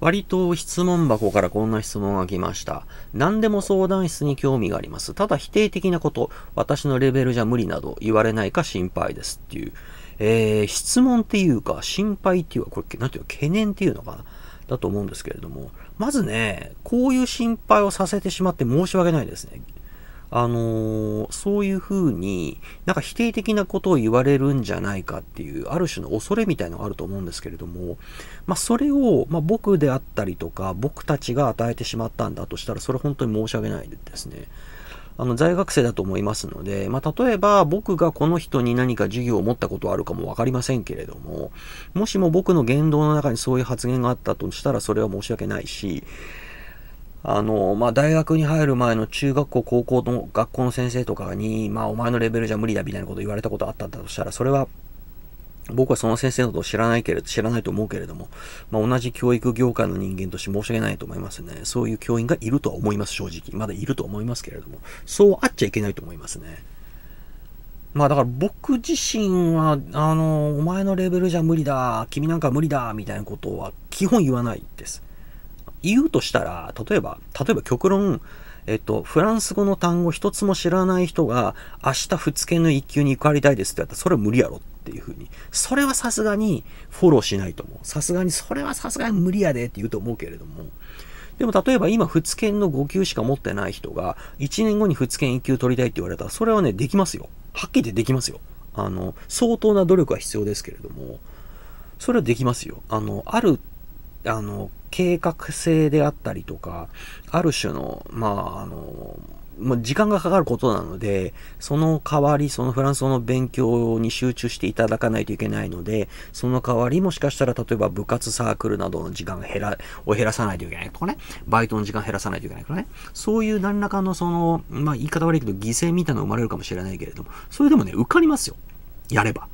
割と質問箱からこんな質問が来ました。何でも相談室に興味があります。ただ否定的なこと、私のレベルじゃ無理など言われないか心配ですっていう。えー、質問っていうか、心配っていうか、これ、なんていうの、懸念っていうのかな。だと思うんですけれども、まずね、こういう心配をさせてしまって申し訳ないですね。あのー、そういうふうになんか否定的なことを言われるんじゃないかっていう、ある種の恐れみたいのがあると思うんですけれども、まあ、それを、まあ、僕であったりとか、僕たちが与えてしまったんだとしたら、それ本当に申し訳ないですね。あの、在学生だと思いますので、まあ、例えば僕がこの人に何か授業を持ったことはあるかもわかりませんけれども、もしも僕の言動の中にそういう発言があったとしたら、それは申し訳ないし、あの、まあ、大学に入る前の中学校、高校の学校の先生とかに、まあ、お前のレベルじゃ無理だみたいなこと言われたことあったんだとしたら、それは、僕はその先生のことを知らないけれど、知らないと思うけれども、まあ、同じ教育業界の人間として申し訳ないと思いますね。そういう教員がいるとは思います、正直。まだいると思いますけれども、そうあっちゃいけないと思いますね。まあだから僕自身は、あの、お前のレベルじゃ無理だ、君なんか無理だ、みたいなことは基本言わないです。言うとしたら、例えば、例えば極論、えっと、フランス語の単語一つも知らない人が、明日2日の1級に受かりたいですってやったら、それは無理やろっていうふうに。それはさすがにフォローしないと思う。さすがに、それはさすがに無理やでって言うと思うけれども。でも例えば今、仏剣の5級しか持ってない人が、1年後に仏剣1級取りたいって言われたら、それはね、できますよ。はっきり言ってできますよ。あの、相当な努力は必要ですけれども、それはできますよ。あの、あるあの、計画性であったりとか、ある種の、まあ、あの、ま時間がかかることなので、その代わり、そのフランス語の勉強に集中していただかないといけないので、その代わりもしかしたら、例えば部活サークルなどの時間減ら、を減らさないといけないとかね、バイトの時間減らさないといけないとかね、そういう何らかのその、まあ言い方悪いけど、犠牲みたいなの生まれるかもしれないけれども、それでもね、受かりますよ。やれば。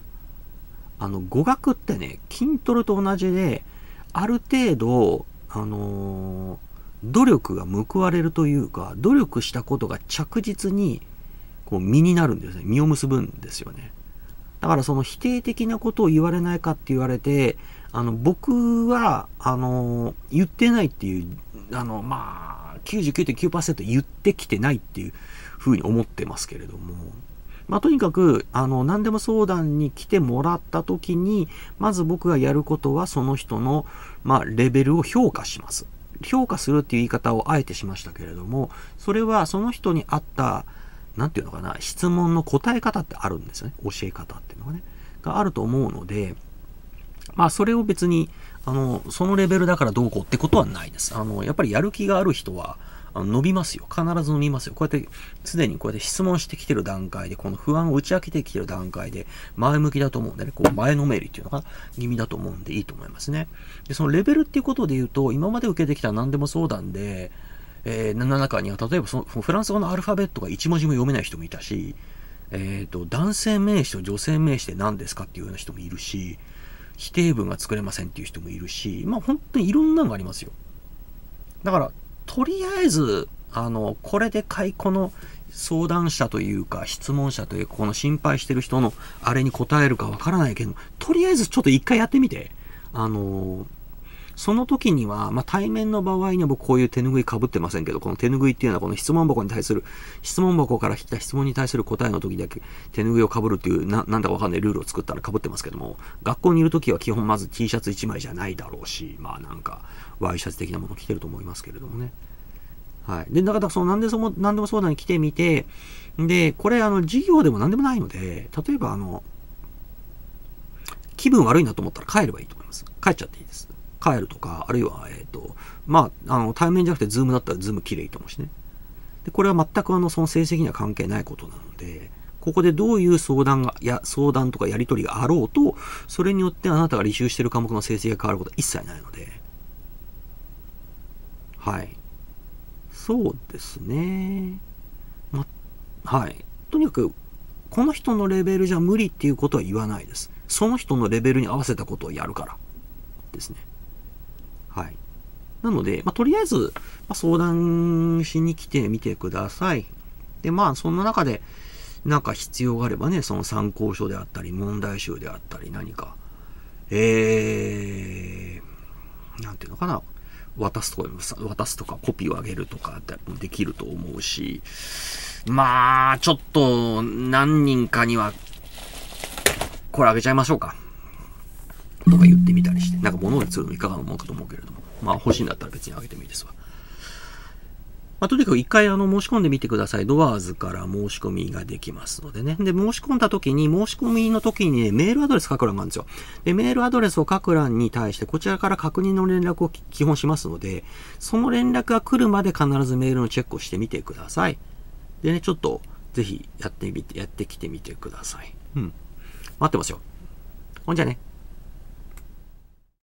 あの、語学ってね、筋トレと同じで、ある程度、あのー、努力が報われるというか、努力したことが着実に、こう、身になるんですね。実を結ぶんですよね。だからその否定的なことを言われないかって言われて、あの、僕は、あのー、言ってないっていう、あの、まあ、99.9%言ってきてないっていうふうに思ってますけれども、まあ、とにかく、あの、何でも相談に来てもらった時に、まず僕がやることはその人の、まあ、レベルを評価します。評価するっていう言い方をあえてしましたけれども、それはその人に合った、何て言うのかな、質問の答え方ってあるんですよね。教え方っていうのがね。があると思うので、まあ、それを別に、あの、そのレベルだからどうこうってことはないです。あの、やっぱりやる気がある人は、あの伸びますよ。必ず伸びますよ。こうやって、常にこうやって質問してきてる段階で、この不安を打ち明けてきてる段階で、前向きだと思うんでね、こう前のめりっていうのが気味だと思うんでいいと思いますね。で、そのレベルっていうことで言うと、今まで受けてきた何でも相談で、えー、中には、例えばそのフランス語のアルファベットが1文字も読めない人もいたし、えっ、ー、と、男性名詞と女性名詞って何ですかっていうような人もいるし、否定文が作れませんっていう人もいるし、まあ本当にいろんなのがありますよ。だから、とりあえず、あの、これで解雇の相談者というか、質問者というか、この心配してる人のあれに答えるかわからないけど、とりあえずちょっと一回やってみて、あのその時には、まあ、対面の場合には僕こういう手拭いかぶってませんけど、この手拭いっていうのはこの質問箱に対する、質問箱からいた質問に対する答えの時だけ手拭いをかぶるっていう、ななんだかわかんないルールを作ったらかぶってますけども、学校にいる時は基本まず T シャツ1枚じゃないだろうし、まあなんか、ワイシャツ的なもの着てると思いますけれどもね。はい。で、だからその何でそも、んでも相談に来てみて、で、これあの、授業でも何でもないので、例えばあの、気分悪いなと思ったら帰ればいいと思います。帰っちゃっていいです。帰るとか、あるいは、えっ、ー、と、まあ、あの、対面じゃなくて、ズームだったらズーム綺麗と思うしね。で、これは全くあの、その成績には関係ないことなので、ここでどういう相談が、や、相談とかやり取りがあろうと、それによってあなたが履修している科目の成績が変わることは一切ないので。はい。そうですね。ま、はい。とにかく、この人のレベルじゃ無理っていうことは言わないです。その人のレベルに合わせたことをやるから。ですね。なので、まあ、とりあえず、まあ、相談しに来てみてください。で、まあ、そんな中で、なんか必要があればね、その参考書であったり、問題集であったり、何か、えー、なんていうのかな、渡すとか、渡すとか、コピーをあげるとかってできると思うし、まあ、ちょっと、何人かには、これあげちゃいましょうか。とか言ってみたりして、なんか物を釣るのいかがなものかと思うけれども。まあ欲しいんだったら別にあげてもいいですわ。まあ、とにかく一回あの申し込んでみてください。ドアーズから申し込みができますのでね。で、申し込んだ時に、申し込みの時に、ね、メールアドレス書く欄があるんですよ。で、メールアドレスを書く欄に対して、こちらから確認の連絡を基本しますので、その連絡が来るまで必ずメールのチェックをしてみてください。でね、ちょっと、ぜひやってみて、やってきてみてください。うん。待ってますよ。ほんじゃね。